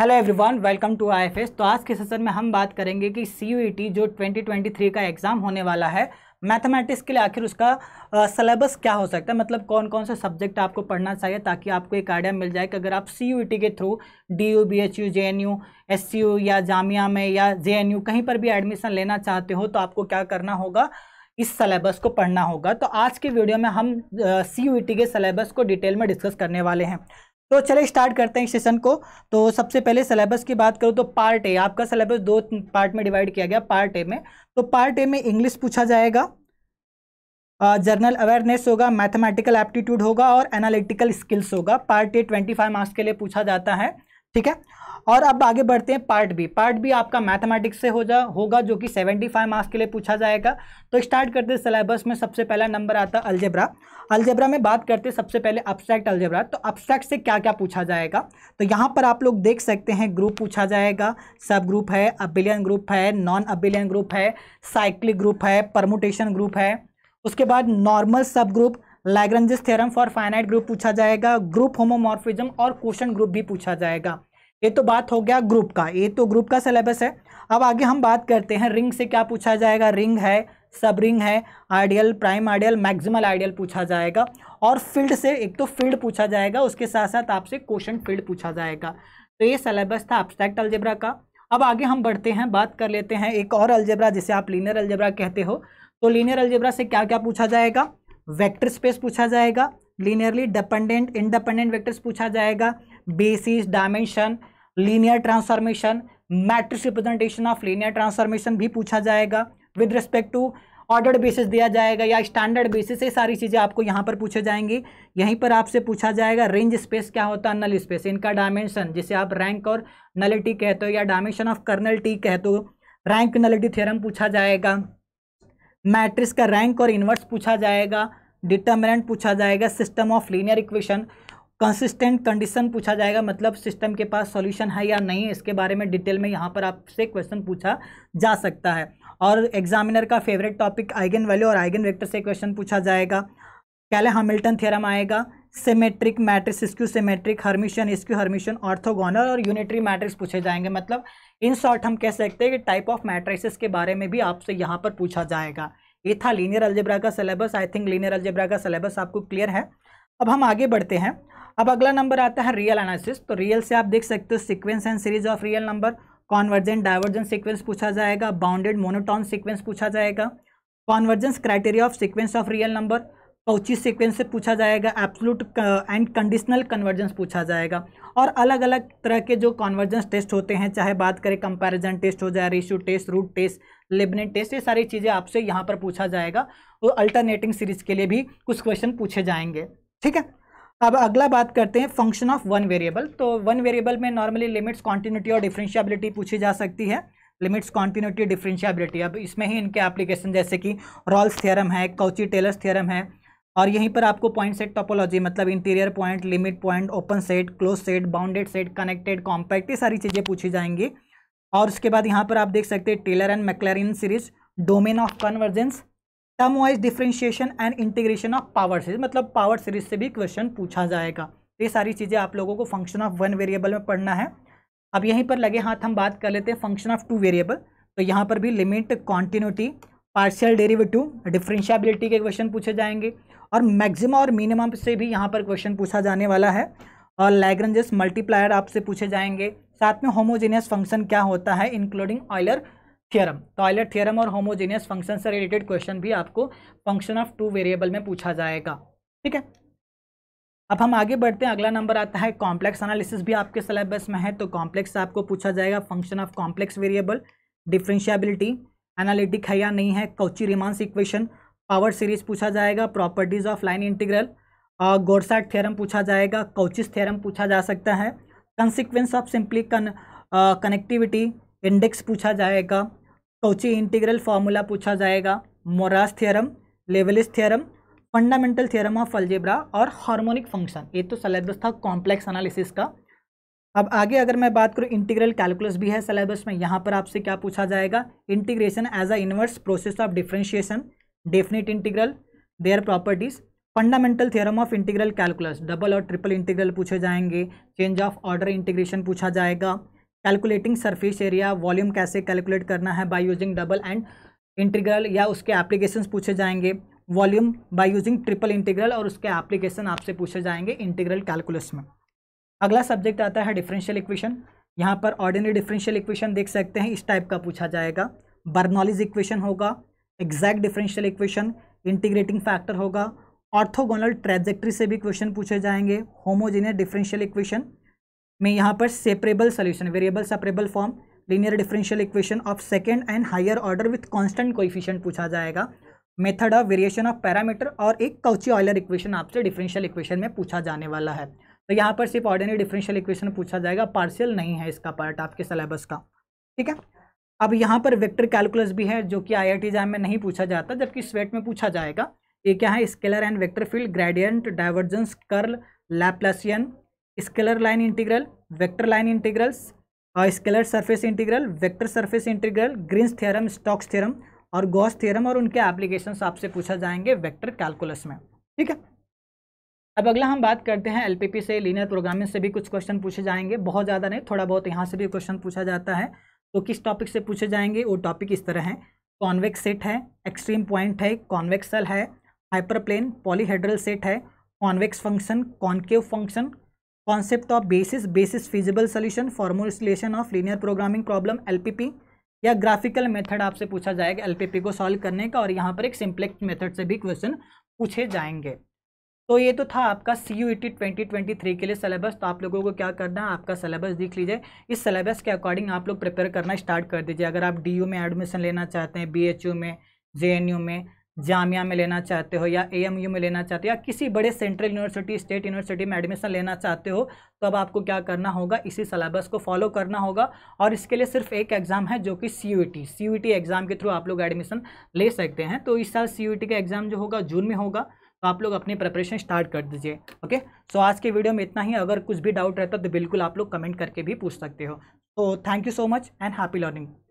hello everyone welcome to IFS तो आज के सेशन में हम बात करेंगे कि सी e जो 2023 का एग्ज़ाम होने वाला है मैथमेटिक्स के लिए आखिर उसका सिलेबस क्या हो सकता है मतलब कौन कौन से सब्जेक्ट आपको पढ़ना चाहिए ताकि आपको एक आइडिया मिल जाए कि अगर आप सी e के through D U B H U J N U S C U या जामिया में या जे एन यू कहीं पर भी एडमिशन लेना चाहते हो तो आपको क्या करना होगा इस सिलेबस को पढ़ना होगा तो आज के वीडियो में हम सी e के सिलेबस को डिटेल में डिस्कस करने वाले हैं तो चले स्टार्ट करते हैं सेशन को तो सबसे पहले सिलेबस की बात करूँ तो पार्ट ए आपका सिलेबस दो पार्ट में डिवाइड किया गया पार्ट ए में तो पार्ट ए में इंग्लिश पूछा जाएगा जर्नल अवेयरनेस होगा मैथमेटिकल एप्टीट्यूड होगा और एनालिटिकल स्किल्स होगा part A twenty five marks के लिए पूछा जाता है ठीक है और अब आगे बढ़ते हैं पार्ट बी पार्ट बी आपका मैथमेटिक्स से हो जा होगा जो कि 75 मार्क्स के लिए पूछा जाएगा तो स्टार्ट करते हैं सिलेबस में सबसे पहला नंबर आता है अल्जेब्रा अल्जेब्रा में बात करते हैं सबसे पहले अब्स्ट्रैक्ट अल्जेब्रा तो अब्स्ट्रैक्ट से क्या क्या पूछा जाएगा तो यहाँ पर आप लोग देख सकते हैं ग्रुप पूछा जाएगा सब ग्रुप है अबिलियन ग्रुप है नॉन अबिलियन ग्रुप है साइक्लिक ग्रुप है परमोटेशन ग्रुप है उसके बाद normal sub group Lagrange's theorem for finite group पूछा जाएगा ग्रुप होमोमॉर्फिज्म और क्वेश्चन ग्रुप भी पूछा जाएगा ये तो बात हो गया ग्रुप का ये तो ग्रुप का सिलेबस है अब आगे हम बात करते हैं रिंग से क्या पूछा जाएगा रिंग है सब रिंग है ideal prime ideal maximal ideal पूछा जाएगा और फील्ड से एक तो फील्ड पूछा जाएगा उसके साथ साथ आपसे क्वेश्चन फील्ड पूछा जाएगा तो ये सिलेबस था अब्स्ट्रैक्ट अलजेब्रा का अब आगे हम बढ़ते हैं बात कर लेते हैं एक और अलजेब्रा जिसे आप लीनियर अलजेब्रा कहते हो तो लीनियर अलजेब्रा से क्या क्या पूछा जाएगा वेक्टर स्पेस पूछा जाएगा लीनियरली डिपेंडेंट इंडिपेंडेंट वेक्टर्स पूछा जाएगा basis dimension linear transformation matrix representation of linear transformation भी पूछा जाएगा with respect to ordered basis दिया जाएगा या स्टैंडर्ड बेसिस ये सारी चीज़ें आपको यहाँ पर पूछे जाएंगी यहीं पर आपसे पूछा जाएगा रेंज स्पेस क्या होता है नल स्पेस इनका डायमेंशन जिसे आप रैंक और नलिटी कहते हो या डायमेंशन ऑफ कर्नल टी कहते हो रैंक नलिटी थ्योरम पूछा जाएगा मैट्रिक्स का रैंक और इन्वर्स पूछा जाएगा डिटर्मिनेंट पूछा जाएगा system of linear equation consistent condition पूछा जाएगा मतलब सिस्टम के पास सॉल्यूशन है या नहीं इसके बारे में डिटेल में यहाँ पर आपसे क्वेश्चन पूछा जा सकता है और एग्जामिनर का फेवरेट टॉपिक आइगन वैल्यू और आइगन वेक्टर से क्वेश्चन पूछा जाएगा कैले हमिल्टन थ्योरम आएगा symmetric matrix skew symmetric hermitian skew hermitian orthogonal और यूनिटरी मैट्रिक्स पूछे जाएंगे मतलब इन शॉर्ट हम कह सकते हैं कि टाइप ऑफ मैट्रिक्स के बारे में भी आपसे यहाँ पर पूछा जाएगा ये था लीनियर अल्जेब्रा का syllabus I think linear algebra का सिलेबस आपको क्लियर है अब हम आगे बढ़ते हैं अब अगला नंबर आता है रियल एनालिसिस तो रियल से आप देख सकते हो sequence and series of real number convergent divergent sequence पूछा जाएगा बाउंडेड मोनोटॉन सीक्वेंस पूछा जाएगा convergence criteria of sequence of real number Cauchy sequence से पूछा जाएगा एप्सलूट एंड कंडीशनल कन्वर्जेंस पूछा जाएगा और अलग अलग तरह के जो कॉन्वर्जेंस टेस्ट होते हैं चाहे बात करें कंपैरिजन टेस्ट हो जाए ratio test root test Leibniz test ये सारी चीज़ें आपसे यहाँ पर पूछा जाएगा और अल्टरनेटिंग सीरीज के लिए भी कुछ क्वेश्चन पूछे जाएंगे ठीक है अब अगला बात करते हैं फंक्शन ऑफ वन वेरिएबल तो वन वेरिएबल में नॉर्मली लिमिट्स कॉन्टीन्यूटी और डिफ्रेंशियाबिलिटी पूछी जा सकती है लिमिट्स कॉन्टीन्यूटी डिफ्रेंशियाबिलिटी अब इसमें ही इनके एप्लीकेशन जैसे कि रॉल्स थियरम है कौची टेलर्स थियरम है और यहीं पर आपको पॉइंट सेट टॉपोलॉजी मतलब interior point limit point open set close set bounded set connected compact ये सारी चीज़ें पूछी जाएंगी और उसके बाद यहाँ पर आप देख सकते हैं Taylor and Maclaurin series domain of convergence term wise differentiation and integration of power series मतलब पावर सीरीज से भी क्वेश्चन पूछा जाएगा ये सारी चीज़ें आप लोगों को फंक्शन ऑफ वन वेरिएबल में पढ़ना है अब यहीं पर लगे हाथ हम बात कर लेते हैं फंक्शन ऑफ टू वेरिएबल तो यहाँ पर भी limit continuity partial derivative differentiability के क्वेश्चन पूछे जाएंगे और मैक्सिमम और मिनिमम से भी यहाँ पर क्वेश्चन पूछा जाने वाला है और लैग्रेंजेस मल्टीप्लायर आपसे पूछे जाएंगे साथ में होमोजेनियस फंक्शन क्या होता है इंक्लूडिंग ऑयलर थियरम तो ऑयलर थियरम और होमोजेनियस फंक्शन से रिलेटेड क्वेश्चन भी आपको फंक्शन ऑफ टू वेरिएबल में पूछा जाएगा ठीक है अब हम आगे बढ़ते हैं अगला नंबर आता है कॉम्प्लेक्स एनालिसिस भी आपके सिलेबस में है तो कॉम्प्लेक्स आपको पूछा जाएगा function of complex variable differentiability analytic है या नहीं है Cauchy Riemann's equation power series पूछा जाएगा properties of line integral Goursat theorem पूछा जाएगा कौचिस थ्योरम पूछा जा सकता है consequence of simply con connectivity index पूछा जाएगा कौची इंटीग्रल फार्मूला पूछा जाएगा Morera's theorem Liouville's theorem fundamental theorem of algebra और हार्मोनिक फंक्शन ये तो सिलेबस था कॉम्प्लेक्स एनालिसिस का अब आगे अगर मैं बात करूँ इंटीग्रल कैलकुलस भी है सिलेबस में यहाँ पर आपसे क्या पूछा जाएगा integration as a inverse process of differentiation definite integral their properties fundamental theorem of integral calculus double और ट्रिपल इंटीग्रल पूछे जाएंगे चेंज ऑफ ऑर्डर इंटीग्रेशन पूछा जाएगा कैलकुलेटिंग सरफेस एरिया वॉल्यूम कैसे कैलकुलेट करना है by using double and integral या उसके एप्लीकेशन पूछे जाएंगे volume by using triple integral और उसके एप्लीकेशन आपसे पूछे जाएंगे इंटीग्रल कैलकुलस में अगला सब्जेक्ट आता है डिफरेंशियल इक्वेशन यहाँ पर ऑर्डिनरी डिफरेंशियल इक्वेशन देख सकते हैं इस टाइप का पूछा जाएगा बर्नॉलिज इक्वेशन होगा exact differential equation integrating factor होगा ऑर्थोगोनल ट्रेजेक्ट्री से भी क्वेश्चन पूछे जाएंगे होमोजीनियर डिफरेंशियल इक्वेशन में यहाँ पर separable solution variable separable form linear differential equation of second and higher order with constant coefficient पूछा जाएगा method of variation of parameter और एक कौची ऑयलर इक्वेशन आपसे डिफरेंशियल इक्वेशन में पूछा जाने वाला है तो यहाँ पर सिर्फ ऑर्डिनरी डिफरेंशियल इक्वेशन पूछा जाएगा पार्शियल नहीं है इसका पार्ट आपके सिलेबस का ठीक है अब यहाँ पर वेक्टर कैलकुलस भी है जो कि टी एग्जाम में नहीं पूछा जाता जबकि स्वेट में पूछा जाएगा ये क्या है scalar and vector field gradient divergence curl Laplacian scalar line integral vector line integrals और scalar surface integral vector surface integral Green's theorem Stokes theorem और गॉस थ्योरम और उनके एप्लीकेशन आपसे पूछा जाएंगे वेक्टर कैलकुलस में ठीक है अब अगला हम बात करते हैं एलपीपी से लीनियर प्रोग्रामिंग से भी कुछ क्वेश्चन पूछे जाएंगे बहुत ज़्यादा नहीं थोड़ा बहुत यहाँ से भी क्वेश्चन पूछा जाता है तो किस टॉपिक से पूछे जाएंगे वो टॉपिक इस तरह है कॉन्वेक्स सेट है एक्सट्रीम पॉइंट है कॉन्वेक्सल है हाइपरप्लेन पॉलीहेड्रल सेट है convex function concave function concept of basis basis feasible solution formulation of linear programming problem L या ग्राफिकल मेथड आपसे पूछा जाएगा एल को सॉल्व करने का और यहाँ पर एक सिंप्लेक्स मेथड से भी क्वेश्चन पूछे जाएंगे तो ये तो था आपका C U E T twenty twenty three के लिए सलेबस तो आप लोगों को क्या करना है आपका सलेबस देख लीजिए इस सलेबस के अकॉर्डिंग आप लोग प्रिपेयर करना स्टार्ट कर दीजिए अगर आप डी यू में एडमिशन लेना चाहते हैं बी एच यू में जे एन यू में जामिया में लेना चाहते हो या ए एम यू में लेना चाहते हो या किसी बड़े सेंट्रल यूनिवर्सिटी स्टेट यूनिवर्सिटी में एडमिशन लेना चाहते हो तो अब आपको क्या करना होगा इसी सलेबस को फॉलो करना होगा और इसके लिए सिर्फ एक एग्ज़ाम है जो कि C U T C U T exam के थ्रू आप लोग एडमिशन ले सकते हैं तो इस साल सी यू टी का एग्ज़ाम जो होगा जून में होगा तो आप लोग अपनी प्रिपरेशन स्टार्ट कर दीजिए ओके सो आज के वीडियो में इतना ही अगर कुछ भी डाउट रहता तो बिल्कुल आप लोग कमेंट करके भी पूछ सकते हो तो thank you so much and happy learning